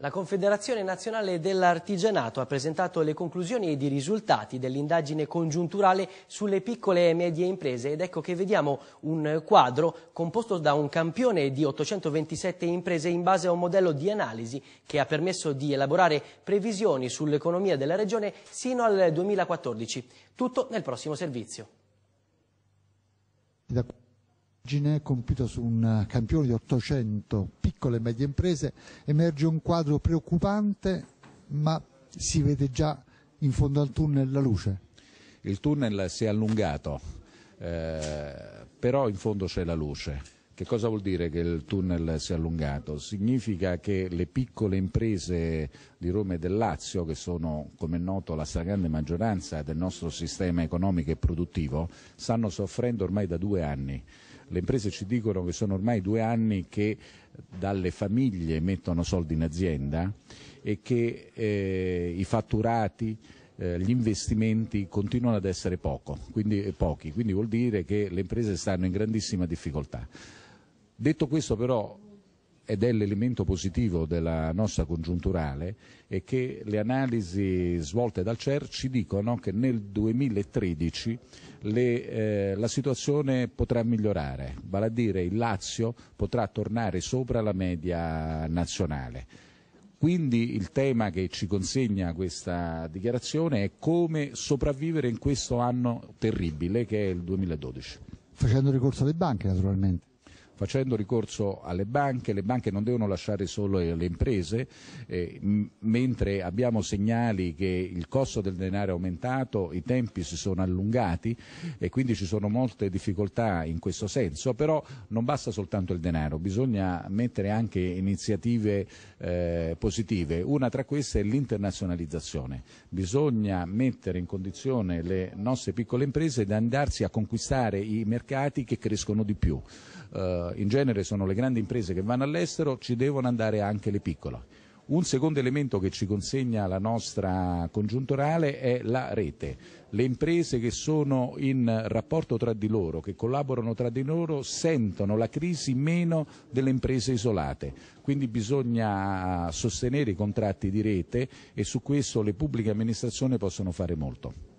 La Confederazione Nazionale dell'Artigianato ha presentato le conclusioni ed i risultati dell'indagine congiunturale sulle piccole e medie imprese ed ecco che vediamo un quadro composto da un campione di 827 imprese in base a un modello di analisi che ha permesso di elaborare previsioni sull'economia della regione sino al 2014. Tutto nel prossimo servizio. Ginè compiuta su un campione di 800 piccole e medie imprese, emerge un quadro preoccupante, ma si vede già in fondo al tunnel la luce. Il tunnel si è allungato, eh, però in fondo c'è la luce. Che cosa vuol dire che il tunnel si è allungato? Significa che le piccole imprese di Roma e del Lazio, che sono come è noto la stragrande maggioranza del nostro sistema economico e produttivo, stanno soffrendo ormai da due anni. Le imprese ci dicono che sono ormai due anni che dalle famiglie mettono soldi in azienda e che eh, i fatturati eh, gli investimenti continuano ad essere poco, quindi, pochi, quindi vuol dire che le imprese stanno in grandissima difficoltà. Detto questo però, ed è l'elemento positivo della nostra congiunturale, è che le analisi svolte dal CER ci dicono che nel 2013 le, eh, la situazione potrà migliorare, vale a dire il Lazio potrà tornare sopra la media nazionale. Quindi il tema che ci consegna questa dichiarazione è come sopravvivere in questo anno terribile che è il 2012. Facendo ricorso alle banche naturalmente facendo ricorso alle banche, le banche non devono lasciare solo le imprese, eh, mentre abbiamo segnali che il costo del denaro è aumentato, i tempi si sono allungati e quindi ci sono molte difficoltà in questo senso, però non basta soltanto il denaro, bisogna mettere anche iniziative eh, positive. Una tra queste è l'internazionalizzazione. Bisogna mettere in condizione le nostre piccole imprese di andarsi a conquistare i mercati che crescono di più. Eh, eh, in genere sono le grandi imprese che vanno all'estero, ci devono andare anche le piccole. Un secondo elemento che ci consegna la nostra congiunturale è la rete. Le imprese che sono in rapporto tra di loro, che collaborano tra di loro, sentono la crisi meno delle imprese isolate. Quindi bisogna sostenere i contratti di rete e su questo le pubbliche amministrazioni possono fare molto.